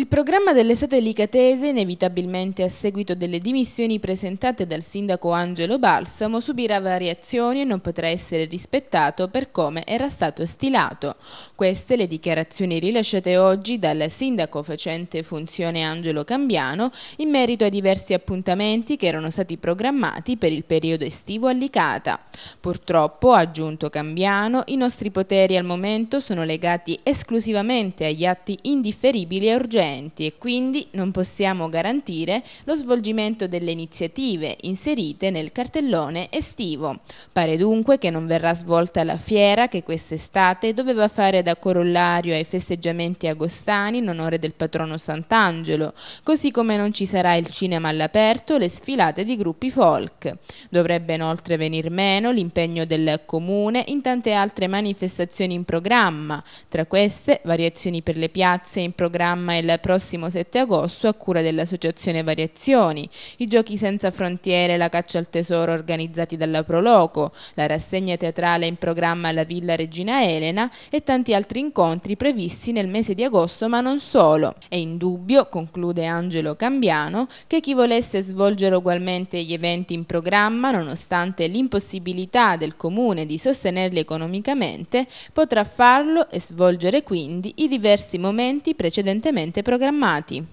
Il programma dell'estate licatese, inevitabilmente a seguito delle dimissioni presentate dal sindaco Angelo Balsamo, subirà variazioni e non potrà essere rispettato per come era stato stilato. Queste le dichiarazioni rilasciate oggi dal sindaco facente funzione Angelo Cambiano in merito a diversi appuntamenti che erano stati programmati per il periodo estivo a Licata. Purtroppo, ha aggiunto Cambiano, i nostri poteri al momento sono legati esclusivamente agli atti indifferibili e urgenti documenti e quindi non possiamo garantire lo svolgimento delle iniziative inserite nel cartellone estivo. Pare dunque che non verrà svolta la fiera che quest'estate doveva fare da corollario ai festeggiamenti agostani in onore del patrono Sant'Angelo, così come non ci sarà il cinema all'aperto, le sfilate di gruppi folk. Dovrebbe inoltre venir meno l'impegno del comune in tante altre manifestazioni in programma, tra queste variazioni per le piazze in programma e la prossimo 7 agosto a cura dell'Associazione Variazioni, i Giochi Senza Frontiere e la Caccia al Tesoro organizzati dalla Proloco, la rassegna teatrale in programma alla Villa Regina Elena e tanti altri incontri previsti nel mese di agosto ma non solo. È indubbio, conclude Angelo Cambiano, che chi volesse svolgere ugualmente gli eventi in programma, nonostante l'impossibilità del Comune di sostenerli economicamente, potrà farlo e svolgere quindi i diversi momenti precedentemente programmati